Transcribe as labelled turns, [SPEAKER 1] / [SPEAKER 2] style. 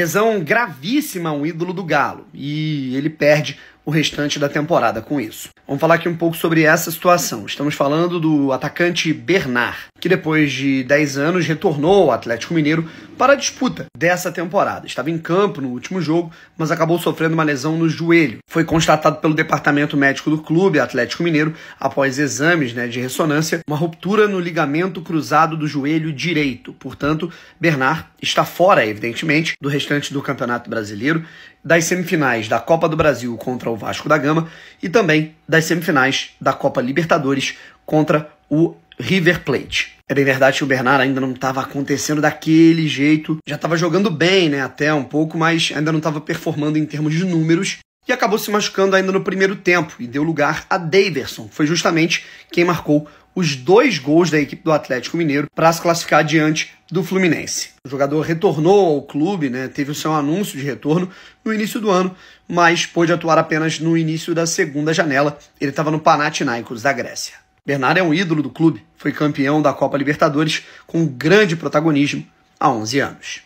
[SPEAKER 1] Lesão gravíssima um ídolo do Galo e ele perde o restante da temporada com isso. Vamos falar aqui um pouco sobre essa situação. Estamos falando do atacante Bernard, que depois de 10 anos retornou ao Atlético Mineiro para a disputa dessa temporada. Estava em campo no último jogo, mas acabou sofrendo uma lesão no joelho. Foi constatado pelo departamento médico do clube Atlético Mineiro, após exames né, de ressonância, uma ruptura no ligamento cruzado do joelho direito. Portanto, Bernard está fora, evidentemente, do restante do Campeonato Brasileiro, das semifinais da Copa do Brasil contra o o Vasco da Gama, e também das semifinais da Copa Libertadores contra o River Plate. É bem verdade que o Bernard ainda não estava acontecendo daquele jeito, já estava jogando bem, né, até um pouco, mas ainda não estava performando em termos de números e acabou se machucando ainda no primeiro tempo e deu lugar a Daverson, foi justamente quem marcou os dois gols da equipe do Atlético Mineiro para se classificar diante do Fluminense. O jogador retornou ao clube, né, teve o seu anúncio de retorno no início do ano, mas pôde atuar apenas no início da segunda janela. Ele estava no Panathinaikos da Grécia. Bernardo é um ídolo do clube, foi campeão da Copa Libertadores com grande protagonismo há 11 anos.